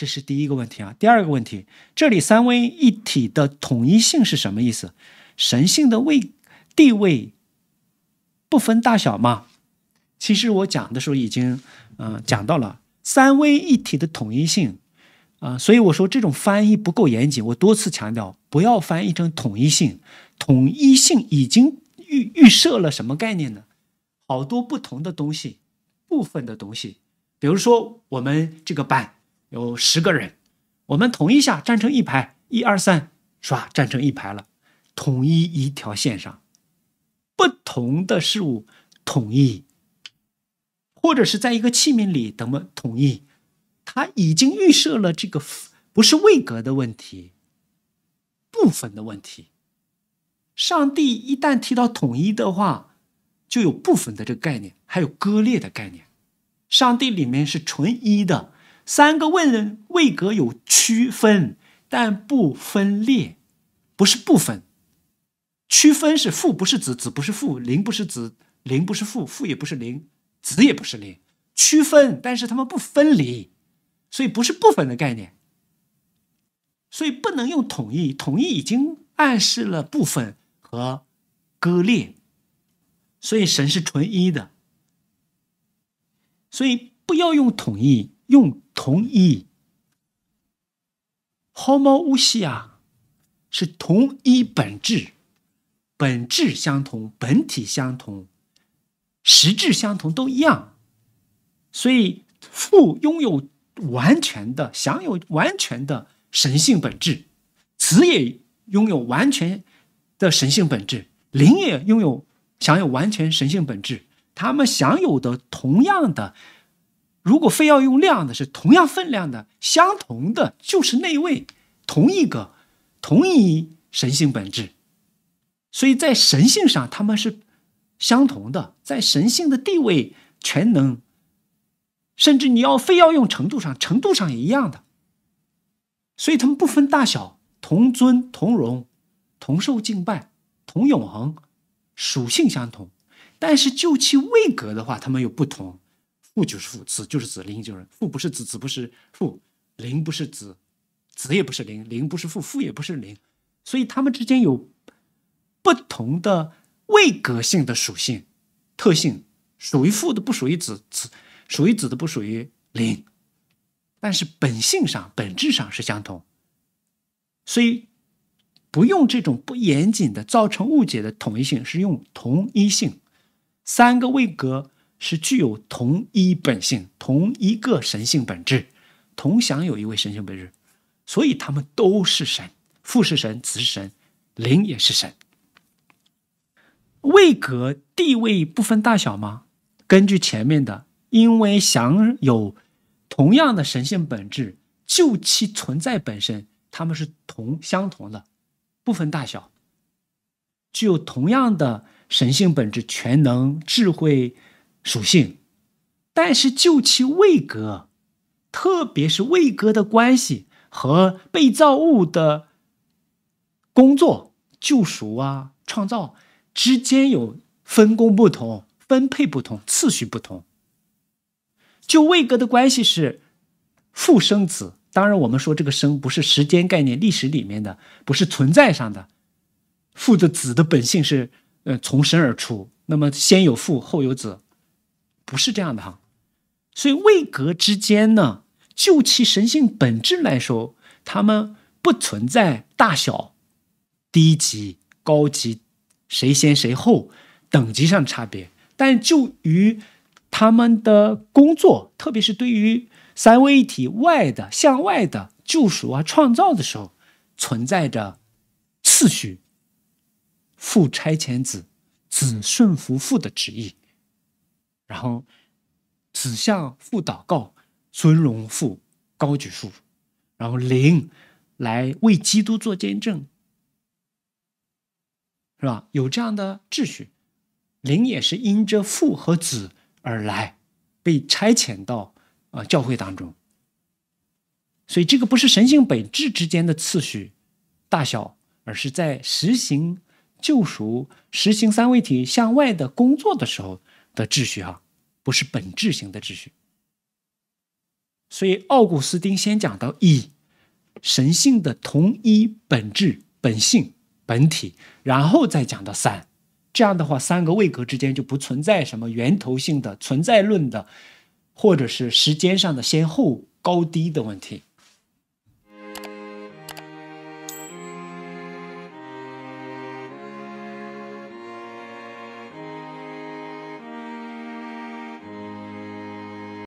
这是第一个问题啊，第二个问题，这里三位一体的统一性是什么意思？神性的位地位不分大小嘛？其实我讲的时候已经嗯讲到了三位一体的统一性啊，所以我说这种翻译不够严谨，我多次强调不要翻译成统一性，统一性已经预预设了什么概念呢？好多不同的东西，部分的东西，比如说我们这个板，有十个人，我们统一下站成一排，一二三，唰站成一排了，统一一条线上，不同的事物统一，或者是在一个器皿里怎么统一？他已经预设了这个不是位格的问题，部分的问题。上帝一旦提到统一的话，就有部分的这个概念，还有割裂的概念。上帝里面是纯一的。三个问人位格有区分，但不分裂，不是部分。区分是父不是子，子不是父，灵不是子，灵不是父，父也不是灵，子也不是灵。区分，但是他们不分离，所以不是部分的概念。所以不能用统一，统一已经暗示了部分和割裂。所以神是纯一的，所以不要用统一。用同一毫毛无异啊，是同一本质，本质相同，本体相同，实质相同，都一样。所以父拥有完全的、享有完全的神性本质，子也拥有完全的神性本质，灵也拥有享有完全神性本质。他们享有的同样的。如果非要用量的是同样分量的相同的，就是那位同一个同一神性本质，所以在神性上他们是相同的，在神性的地位全能，甚至你要非要用程度上程度上也一样的，所以他们不分大小同尊同荣同受敬拜同永恒属性相同，但是就其位格的话，他们有不同。父就是父，子就是子，灵就是父不是子，子不是父，灵不是子，子也不是灵，灵不是父，父也不是灵，所以他们之间有不同的位格性的属性、特性，属于父的不属于子，子属于子的不属于灵，但是本性上、本质上是相同，所以不用这种不严谨的造成误解的统一性，是用同一性，三个位格。是具有同一本性、同一个神性本质，同享有一位神性本质，所以他们都是神，父是神，子是神，灵也是神。位格地位不分大小吗？根据前面的，因为享有同样的神性本质，就其存在本身，他们是同相同的，不分大小，具有同样的神性本质，全能、智慧。属性，但是就其位格，特别是位格的关系和被造物的工作、救赎啊、创造之间有分工不同、分配不同、次序不同。就位格的关系是父生子，当然我们说这个生不是时间概念、历史里面的，不是存在上的。父的子的本性是呃从生而出，那么先有父，后有子。不是这样的哈，所以位格之间呢，就其神性本质来说，他们不存在大小、低级、高级、谁先谁后、等级上差别。但就于他们的工作，特别是对于三位一体外的、向外的救赎啊、创造的时候，存在着次序：父差遣子，子顺服父的旨意。然后，子向父祷告，尊荣父，高举父，然后灵来为基督做见证，是吧？有这样的秩序，灵也是因着父和子而来，被差遣到啊教会当中。所以，这个不是神性本质之间的次序、大小，而是在实行救赎、实行三位一体向外的工作的时候。的秩序哈，不是本质型的秩序。所以奥古斯丁先讲到一神性的同一本质、本性、本体，然后再讲到三。这样的话，三个位格之间就不存在什么源头性的存在论的，或者是时间上的先后高低的问题。